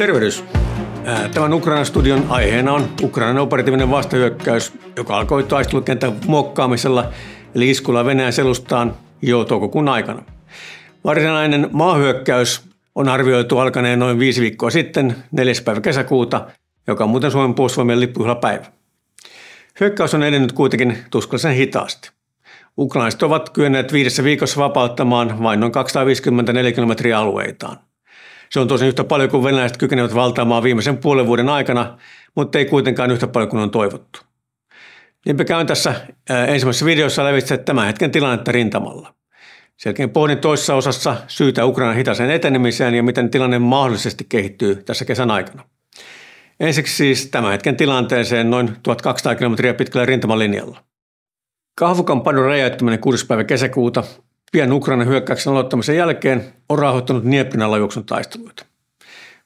Tervehdys. Äh, tämän Ukrainan studion aiheena on Ukrainan operatiivinen vastahyökkäys, joka alkoi taistelukentän muokkaamisella eli iskulla Venäjän selustaan jo toukokuun aikana. Varsinainen maahyökkäys on arvioitu alkaneen noin viisi viikkoa sitten, 4. päivä kesäkuuta, joka on muuten Suomen puolustusvoimien lippujuhlapäivä. Hyökkäys on edennyt kuitenkin tuskallisen hitaasti. Ukrainaiset ovat kyenneet viidessä viikossa vapauttamaan vain noin 254 kilometriä alueitaan. Se on tosin yhtä paljon kuin venäläiset kykenevät valtaamaan viimeisen puolen vuoden aikana, mutta ei kuitenkaan yhtä paljon kuin on toivottu. Niinpä käyn tässä äh, ensimmäisessä videossa lävitse tämän hetken tilannetta rintamalla. Selkeän pohdin toisessa osassa syytä Ukrainan hitaiseen etenemiseen ja miten tilanne mahdollisesti kehittyy tässä kesän aikana. Ensiksi siis tämän hetken tilanteeseen noin 1200 kilometriä pitkällä rintamalinjalla. Kahvukampanjon räjäyttäminen 6. päivä kesäkuuta Pian Ukraina hyökkäyksen aloittamisen jälkeen on rahoittanut Nieprin alajuoksun taisteluita.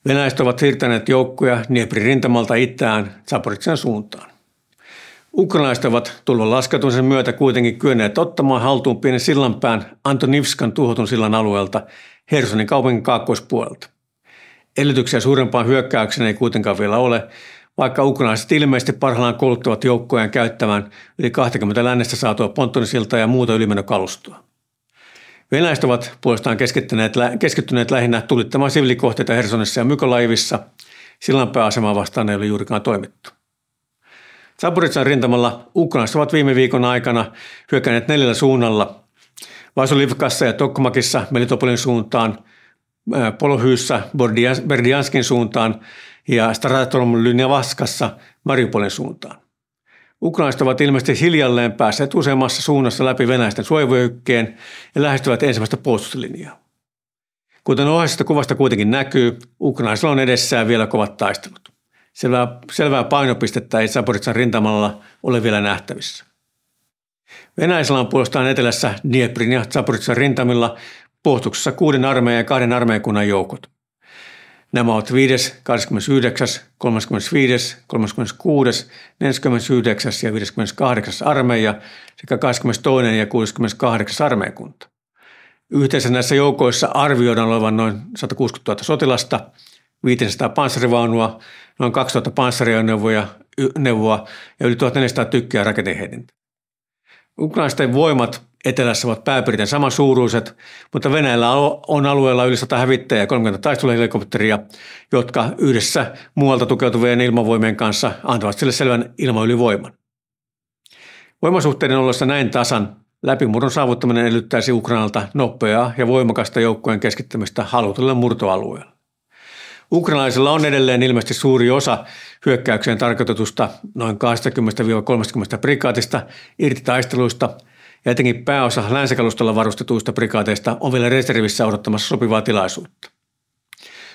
Venäläiset ovat siirtäneet joukkoja Nieprin rintamalta itään Zaporitsan suuntaan. Ukrainaiset ovat tullut laskeutumisen myötä kuitenkin kyenneet ottamaan haltuun pienen sillanpään Antonivskan tuhotun sillan alueelta Hersonin kaupungin kaakkoispuolelta. Elityksiä suurempaan hyökkäykseen ei kuitenkaan vielä ole, vaikka ukrainaiset ilmeisesti parhaillaan kouluttavat joukkojaan käyttämään yli 20 lännestä saatua ponttonisiltaa ja muuta ylimenokalustoa. Venäläiset ovat puolestaan keskittyneet, keskittyneet lähinnä tulittamaan sivilikohteita Hersonissa ja Mykolaivissa. Sillan pääasemaa vastaan ei ole juurikaan toimittu. Zaporizan rintamalla Ukrainassa ovat viime viikon aikana hyökänneet neljällä suunnalla. Vasulivkassa ja Tokmakissa Melitopolin suuntaan, Polohyyssä Berdianskin suuntaan ja Staratorm Vaskassa Mariupolin suuntaan. Ukrainaiset ovat ilmeisesti hiljalleen päässeet useammassa suunnassa läpi venäläisten suojavyöhykkeen ja lähestyvät ensimmäistä puolustuslinjaa. Kuten ohjaisesta kuvasta kuitenkin näkyy, ukrainaisilla on edessään vielä kovat taistelut. Selvää, selvää painopistettä ei Saporitsan rintamalla ole vielä nähtävissä. Venäläisillä on puolestaan etelässä Dnieprin ja Zaporitsan rintamilla puolustuksessa kuuden armeijan ja kahden armeijakunnan joukot. Nämä ovat 5., 29., 35., 36., 49. ja 58. armeija sekä 22. ja 68. armeijakunta. Yhteensä näissä joukoissa arvioidaan olevan noin 160 000 sotilasta, 500 panssarivaunua, noin 2000 panssariajoneuvoja neuvoa ja yli 1400 tykkiä raketeheidintä. Ukrainaisten voimat etelässä ovat pääpiirtein samansuuruiset, mutta Venäjällä on alueella yli 100 hävittäjää ja 30 taisteluhelikopteria, jotka yhdessä muualta tukeutuvien ilmavoimien kanssa antavat sille selvän ilmaylivoiman. Voimasuhteiden ollessa näin tasan, läpimurron saavuttaminen edellyttäisi Ukrainalta nopeaa ja voimakasta joukkojen keskittämistä halutulle murtoalueelle. Ukrainalaisilla on edelleen ilmeisesti suuri osa hyökkäykseen tarkoitetusta noin 20-30 prikaatista irtitaisteluista – ja etenkin pääosa länsikalustolla varustetuista prikaateista on vielä reservissä odottamassa sopivaa tilaisuutta.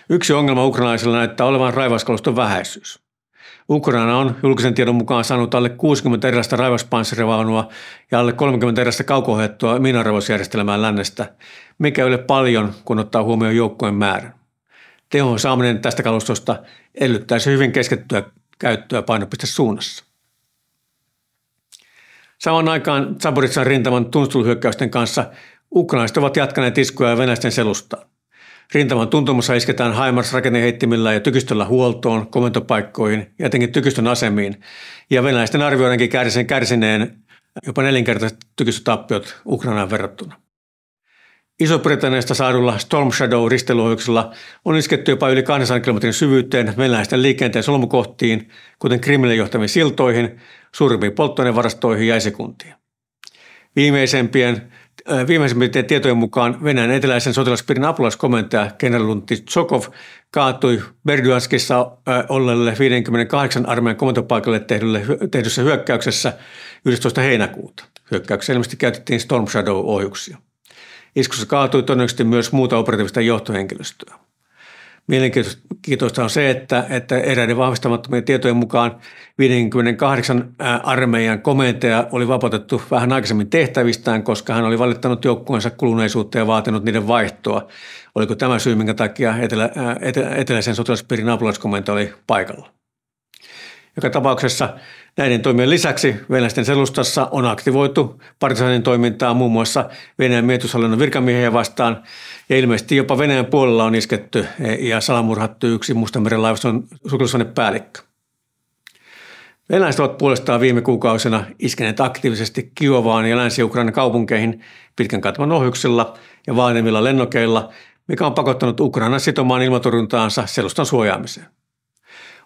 Yksi ongelma ukrainalaisilla näyttää olevan raivaskaluston vähäisyys. Ukraina on julkisen tiedon mukaan saanut alle 60 erilaista raivaspanssarivaunua ja alle 30 erilaista kaukohjattua miinanraivosjärjestelmään lännestä, mikä ei ole paljon, kun ottaa huomioon joukkojen määrän. Tehon saaminen tästä kalustosta edellyttäisi hyvin keskittyä käyttöä painopiste suunnassa. Samaan aikaan Zaboritsan rintaman tunnusteluhyökkäysten kanssa ukrainaiset ovat jatkaneet iskuja venäisten selustaan. Rintaman tuntumassa isketään Haimars rakenneheittimillä ja tykistöllä huoltoon, komentopaikkoihin ja etenkin tykistön asemiin. Ja venäläisten arvioidenkin kärsinen, kärsineen jopa nelinkertaiset tykistötappiot Ukrainaan verrattuna. Iso-Britanniasta saadulla Storm Shadow risteilyohjuksella on isketty jopa yli 200 kilometrin syvyyteen venäläisten liikenteen solmukohtiin, kuten Krimille johtaviin siltoihin, suurimpiin polttoainevarastoihin ja esikuntiin. Viimeisempien, äh, viimeisempien tietojen mukaan Venäjän eteläisen sotilaspiirin apulaiskomentaja kenraaluntti Tsokov kaatui Berdyanskissa äh, ollelle 58 armeijan komentopaikalle tehdylle, tehdyssä hyökkäyksessä 11. heinäkuuta. Hyökkäyksessä ilmeisesti käytettiin Storm Shadow-ohjuksia. Iskussa kaatui todennäköisesti myös muuta operatiivista johtohenkilöstöä. Mielenkiintoista on se, että, että eräiden vahvistamattomien tietojen mukaan 58 armeijan komentaja oli vapautettu vähän aikaisemmin tehtävistään, koska hän oli valittanut joukkueensa kuluneisuutta ja vaatinut niiden vaihtoa. Oliko tämä syy, minkä takia etelä, etelä, eteläisen sotilaspiirin apulaiskomentaja oli paikalla? Joka tapauksessa näiden toimien lisäksi venäläisten selustassa on aktivoitu partisanin toimintaa muun muassa Venäjän mietyshallinnon virkamiehiä vastaan ja ilmeisesti jopa Venäjän puolella on isketty eh, ja salamurhattu yksi Mustameren laivaston sukellusvenepäällikkö. Venäläiset ovat puolestaan viime kuukausina iskeneet aktiivisesti Kiovaan ja Länsi-Ukrainan kaupunkeihin pitkän katvan ohjuksilla ja vaatimilla lennokeilla, mikä on pakottanut Ukrainan sitomaan ilmatorjuntaansa selustan suojaamiseen.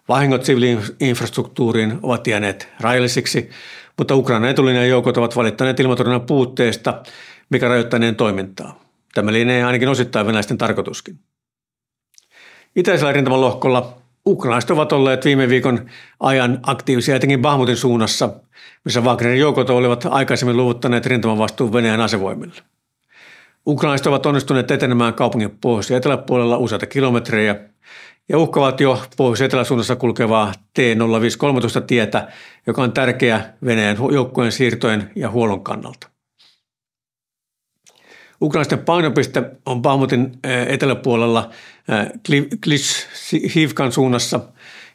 Vahingot siviiliinfrastruktuuriin ovat jääneet rajallisiksi, mutta Ukrainan etulinjan joukot ovat valittaneet ilmatorjunnan puutteesta, mikä rajoittaneen toimintaa. Tämä lienee ainakin osittain venäläisten tarkoituskin. Itäisellä rintaman lohkolla ukrainalaiset ovat olleet viime viikon ajan aktiivisia etenkin Bahmutin suunnassa, missä Wagnerin joukot olivat aikaisemmin luovuttaneet rintaman vastuun Venäjän asevoimille. Ukrainaiset ovat onnistuneet etenemään kaupungin pohjois- ja eteläpuolella useita kilometrejä – ja uhkavat jo pohjois-eteläsuunnassa kulkevaa T-053 tietä, joka on tärkeä Venäjän joukkojen siirtojen ja huollon kannalta. Ukrainaisten painopiste on Bahmutin eteläpuolella Klish-Hivkan suunnassa,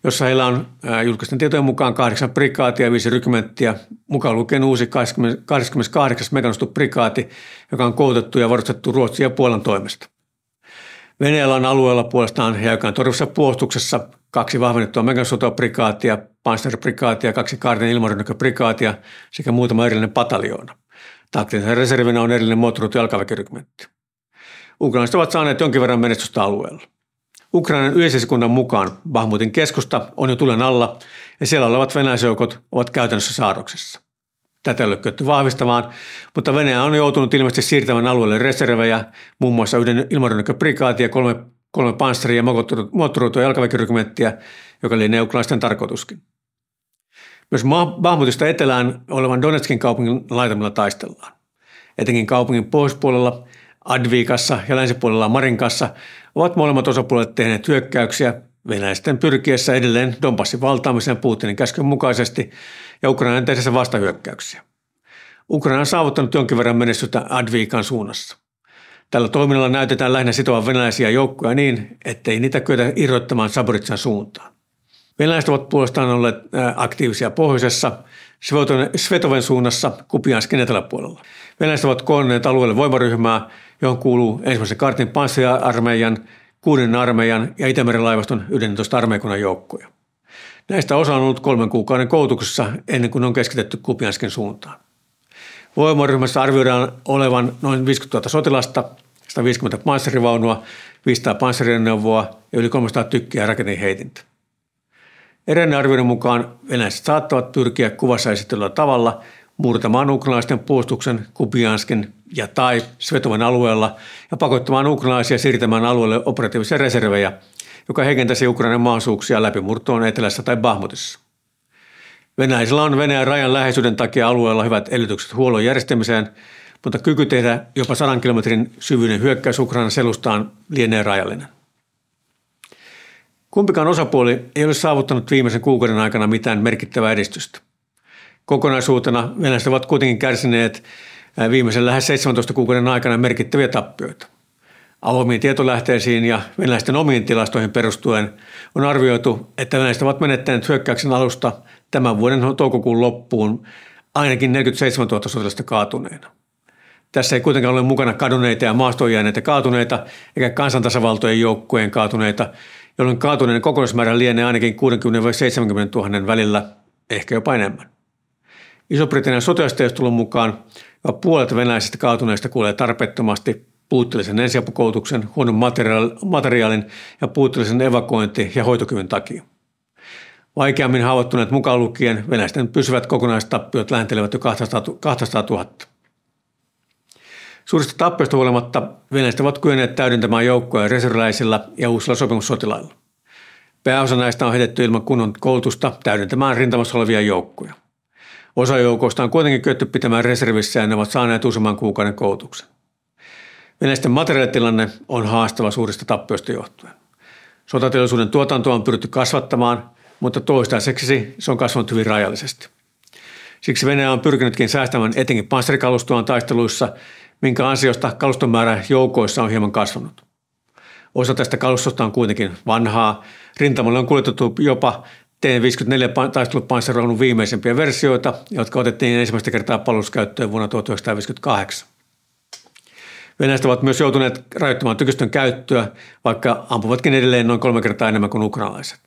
jossa heillä on julkisten tietojen mukaan kahdeksan prikaatia ja viisi rykmenttiä, mukaan lukien uusi 28. mekanistu prikaati, joka on koulutettu ja varustettu Ruotsin ja Puolan toimesta. Venäjän alueella puolestaan hiukan torvissa puolustuksessa kaksi vahvennettua megasotoprikaatia, panssariprikaatia, kaksi kaarten ilmarinnäköprikaatia sekä muutama erillinen pataljoona. Taktisen reservinä on erillinen moottorut jalkaväkirykmentti. Ukrainalaiset ovat saaneet jonkin verran menestystä alueella. Ukrainan yhdessäkunnan mukaan Bahmutin keskusta on jo tulen alla ja siellä olevat venäläisjoukot ovat käytännössä saaroksessa tätä lökköyttä vahvistamaan, mutta Venäjä on joutunut ilmeisesti siirtämään alueelle reservejä, muun muassa yhden ilmarynnäköprikaatia, kolme, kolme panssaria, moottoruutua ja jalkaväkirykmenttiä, joka oli neuklaisten tarkoituskin. Myös Bahmutista etelään olevan Donetskin kaupungin laitamilla taistellaan. Etenkin kaupungin pohjoispuolella, Advikassa ja länsipuolella Marinkassa ovat molemmat osapuolet tehneet hyökkäyksiä – venäläisten pyrkiessä edelleen Donbassin valtaamiseen Putinin käskyn mukaisesti ja Ukrainan tehdessä vastahyökkäyksiä. Ukraina on saavuttanut jonkin verran menestystä Adviikan suunnassa. Tällä toiminnalla näytetään lähinnä sitoa venäläisiä joukkoja niin, ettei niitä kyetä irrottamaan Saboritsan suuntaan. Venäläiset ovat puolestaan olleet äh, aktiivisia pohjoisessa, Svetoven suunnassa Kupianskin eteläpuolella. Venäläiset ovat koonneet alueelle voimaryhmää, johon kuuluu ensimmäisen kartin panssariarmeijan, kuuden armeijan ja Itämeren laivaston 11 armeikunnan joukkoja. Näistä osa on ollut kolmen kuukauden koulutuksessa ennen kuin on keskitetty Kupianskin suuntaan. Voimaryhmässä arvioidaan olevan noin 50 000 sotilasta, 150 panssarivaunua, 500 panssarineuvoa ja yli 300 tykkiä rakenneheitintä. Eräiden arvioiden mukaan venäläiset saattavat pyrkiä kuvassa esitellä tavalla murtamaan ukrainalaisten puolustuksen Kupianskin ja tai Svetovan alueella ja pakottamaan ukrainalaisia siirtämään alueelle operatiivisia reservejä, joka heikentäisi Ukrainan mahdollisuuksia läpimurtoon etelässä tai Bahmutissa. Venäisellä on Venäjän rajan läheisyyden takia alueella hyvät edellytykset huollon järjestämiseen, mutta kyky tehdä jopa 100 kilometrin syvyinen hyökkäys Ukrainan selustaan lienee rajallinen. Kumpikaan osapuoli ei ole saavuttanut viimeisen kuukauden aikana mitään merkittävää edistystä. Kokonaisuutena venäläiset ovat kuitenkin kärsineet viimeisen lähes 17 kuukauden aikana merkittäviä tappioita. Avoimiin tietolähteisiin ja venäläisten omiin tilastoihin perustuen on arvioitu, että venäläiset ovat menettäneet hyökkäyksen alusta tämän vuoden toukokuun loppuun ainakin 47 000 sotilasta kaatuneena. Tässä ei kuitenkaan ole mukana kadonneita ja maastoon jääneitä kaatuneita eikä kansantasavaltojen joukkueen kaatuneita, jolloin kaatuneen kokonaismäärä lienee ainakin 60 000 70 000 välillä, ehkä jopa enemmän. Iso-Britannian sotilasteistelun mukaan jo puolet venäisistä kaatuneista kuulee tarpeettomasti puutteellisen ensiapukoulutuksen, huonon materiaalin ja puutteellisen evakuointi- ja hoitokyvyn takia. Vaikeammin haavoittuneet mukaan lukien venäisten pysyvät kokonaistappiot lähentelevät jo 200 000. Suurista tappioista huolimatta venäläiset ovat kyenneet täydentämään joukkoja reserviläisillä ja uusilla sopimussotilailla. Pääosa näistä on heitetty ilman kunnon koulutusta täydentämään rintamassa olevia joukkoja. Osa joukosta on kuitenkin kyetty pitämään reservissä ja ne ovat saaneet useamman kuukauden koulutuksen. Venäjän materiaalitilanne on haastava suurista tappioista johtuen. Sotateollisuuden tuotantoa on pyritty kasvattamaan, mutta toistaiseksi se on kasvanut hyvin rajallisesti. Siksi Venäjä on pyrkinytkin säästämään etenkin panssarikalustoaan taisteluissa, minkä ansiosta kaluston määrä joukoissa on hieman kasvanut. Osa tästä kalustosta on kuitenkin vanhaa. Rintamalle on kuljetettu jopa T-54 taistelupanssarivaunun viimeisimpiä versioita, jotka otettiin ensimmäistä kertaa palveluskäyttöön vuonna 1958. Venäjät ovat myös joutuneet rajoittamaan tykistön käyttöä, vaikka ampuvatkin edelleen noin kolme kertaa enemmän kuin ukrainalaiset.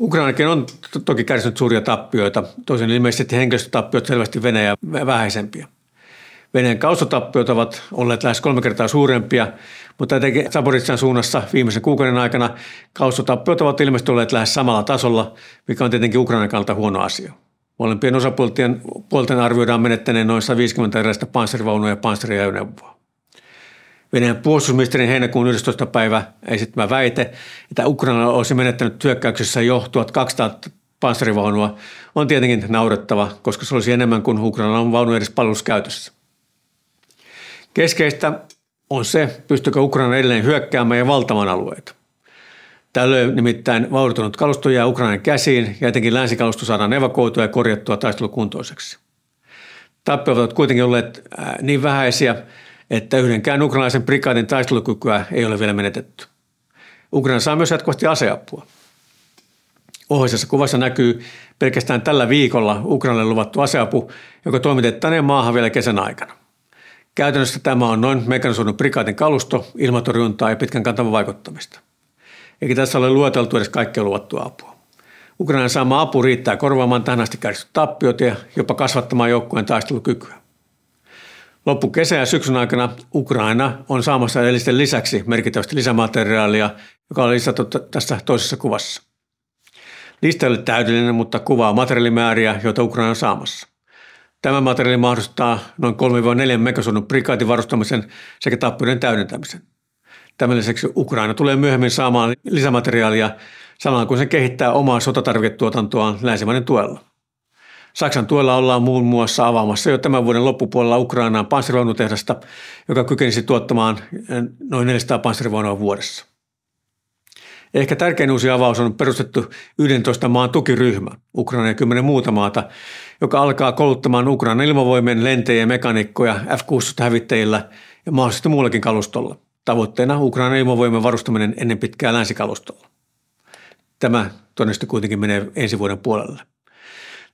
Ukrainakin on toki kärsinyt suuria tappioita, tosin ilmeisesti henkilöstötappiot selvästi Venäjä vähäisempiä. Venäjän kaustotappiot ovat olleet lähes kolme kertaa suurempia, mutta etenkin Zaporizjan suunnassa viimeisen kuukauden aikana kaustotappiot ovat ilmeisesti olleet lähes samalla tasolla, mikä on tietenkin Ukrainan kannalta huono asia. Molempien osapuolten puolten arvioidaan menettäneen noin 150 erilaista panssarivaunua ja panssariajoneuvoa. Venäjän puolustusministerin heinäkuun 11. päivä esittämä väite, että Ukraina olisi menettänyt työkkäyksessä jo 1200 panssarivaunua, on tietenkin naurettava, koska se olisi enemmän kuin Ukraina on vaunu edes palveluskäytössä. Keskeistä on se, pystykö Ukraina edelleen hyökkäämään ja valtamaan alueita. Tällöin nimittäin vaurioitunut kalusto jää Ukrainan käsiin ja etenkin länsikalusto saadaan evakuoitua ja korjattua taistelukuntoiseksi. Tappiot ovat kuitenkin olleet äh, niin vähäisiä, että yhdenkään ukrainalaisen prikaatin taistelukykyä ei ole vielä menetetty. Ukraina saa myös jatkuvasti aseapua. Ohjaisessa kuvassa näkyy pelkästään tällä viikolla Ukrainalle luvattu aseapu, joka toimitettaneen maahan vielä kesän aikana. Käytännössä tämä on noin mekanisoidun prikaatin kalusto, ilmatorjuntaa ja pitkän kantavan vaikuttamista. Eikä tässä ole lueteltu edes kaikkea luvattua apua. Ukrainan saama apu riittää korvaamaan tähän asti kärsityt tappiot ja jopa kasvattamaan joukkueen taistelukykyä. Loppukesä ja syksyn aikana Ukraina on saamassa edellisten lisäksi merkittävästi lisämateriaalia, joka on lisätty tässä toisessa kuvassa. Lista ei ole täydellinen, mutta kuvaa materiaalimääriä, joita Ukraina on saamassa. Tämä materiaali mahdollistaa noin 3-4 megasonun prikaatin varustamisen sekä tappioiden täydentämisen. Tämän lisäksi Ukraina tulee myöhemmin saamaan lisämateriaalia samalla kun se kehittää omaa sotatarviketuotantoaan länsimainen tuella. Saksan tuella ollaan muun muassa avaamassa jo tämän vuoden loppupuolella Ukrainaan panssarivaunutehdasta, joka kykenisi tuottamaan noin 400 panssarivaunua vuodessa. Ehkä tärkein uusi avaus on perustettu 11 maan tukiryhmä, Ukraina ja 10 muuta maata, joka alkaa kouluttamaan Ukraina ilmavoimien lentejä ja mekanikkoja F-16-hävittäjillä ja mahdollisesti muullakin kalustolla. Tavoitteena Ukraina ilmavoimien varustaminen ennen pitkää länsikalustolla. Tämä todennäköisesti kuitenkin menee ensi vuoden puolelle.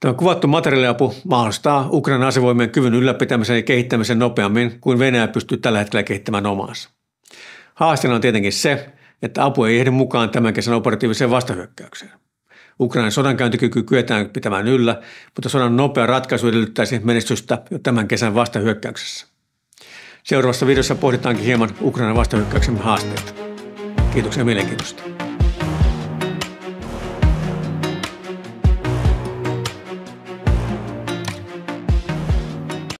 Tämä kuvattu materiaaliapu mahdollistaa Ukrainan asevoimien kyvyn ylläpitämisen ja kehittämisen nopeammin kuin Venäjä pystyy tällä hetkellä kehittämään omaansa. Haasteena on tietenkin se, että apu ei ehdi mukaan tämän kesän operatiiviseen vastahyökkäykseen. Ukrainan sodankäyntikyky kyetään pitämään yllä, mutta sodan nopea ratkaisu edellyttäisi menestystä jo tämän kesän vastahyökkäyksessä. Seuraavassa videossa pohditaankin hieman Ukrainan vastahyökkäyksen haasteita. Kiitoksia mielenkiintosta.